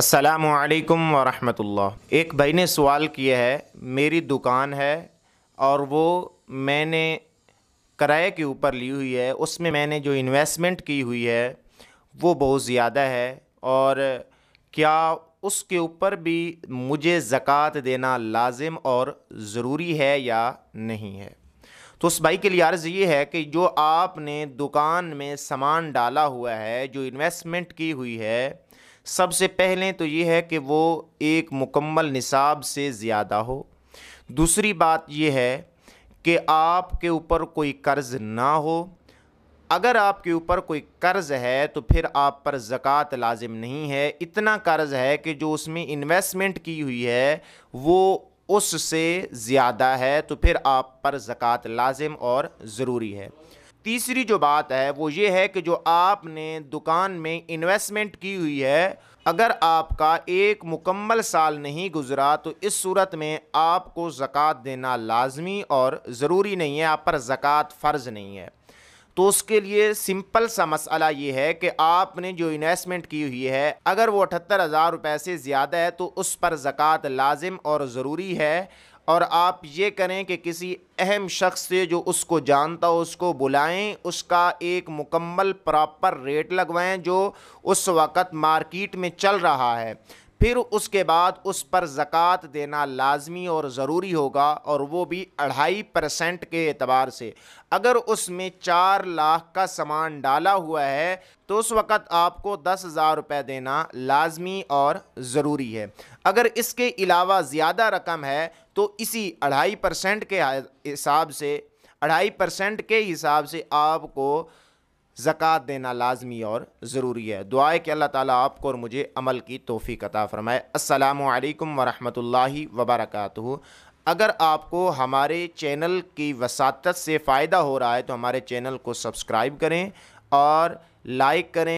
असलकम वरहमतुल्लाह एक भाई ने सवाल किया है मेरी दुकान है और वो मैंने किराए के ऊपर ली हुई है उसमें मैंने जो इन्वेस्टमेंट की हुई है वो बहुत ज़्यादा है और क्या उसके ऊपर भी मुझे ज़क़़त देना लाजिम और ज़रूरी है या नहीं है तो उस भाई के लिए अर्ज़ ये है कि जो आपने दुकान में सामान डाला हुआ है जो इन्वेस्टमेंट की हुई है सबसे पहले तो ये है कि वो एक मुकम्मल निसाब से ज़्यादा हो दूसरी बात यह है कि आपके ऊपर कोई कर्ज़ ना हो अगर आपके ऊपर कोई कर्ज़ है तो फिर आप पर ज़क़़त लाजिम नहीं है इतना कर्ज़ है कि जो उसमें इन्वेस्टमेंट की हुई है वो उससे ज़्यादा है तो फिर आप पर ज़क़़त लाजिम और ज़रूरी है तीसरी जो बात है वो ये है कि जो आपने दुकान में इन्वेस्टमेंट की हुई है अगर आपका एक मुकम्मल साल नहीं गुजरा तो इस सूरत में आपको ज़क़़त देना लाजमी और ज़रूरी नहीं है आप पर ज़क़़त फ़र्ज़ नहीं है तो उसके लिए सिंपल सा मसला ये है कि आपने जो इन्वेस्टमेंट की हुई है अगर वो अठहत्तर हज़ार रुपये से ज़्यादा है तो उस पर ज़क़़त लाजिम और ज़रूरी है और आप ये करें कि किसी अहम शख्स से जो उसको जानता हो उसको बुलाएं उसका एक मुकम्मल प्रॉपर रेट लगवाएं जो उस वक़्त मार्केट में चल रहा है फिर उसके बाद उस पर ज़क़़त देना लाजमी और ज़रूरी होगा और वो भी अढ़ाई परसेंट के एतबार से अगर उसमें चार लाख का सामान डाला हुआ है तो उस वक़्त आपको दस हज़ार रुपये देना लाजमी और ज़रूरी है अगर इसके अलावा ज़्यादा रकम है तो इसी अढ़ाई परसेंट के हिसाब से अढ़ाई परसेंट के हिसाब से आपको ज़क़़त देना लाजमी और ज़रूरी है दुआ के कि अल्लाह ताली आपको और मुझे अमल की तोहफ़ी कता फ़रमाए असलकम वरहि वबरक अगर आपको हमारे चैनल की वसात से फ़ायदा हो रहा है तो हमारे चैनल को सब्सक्राइब करें और लाइक करें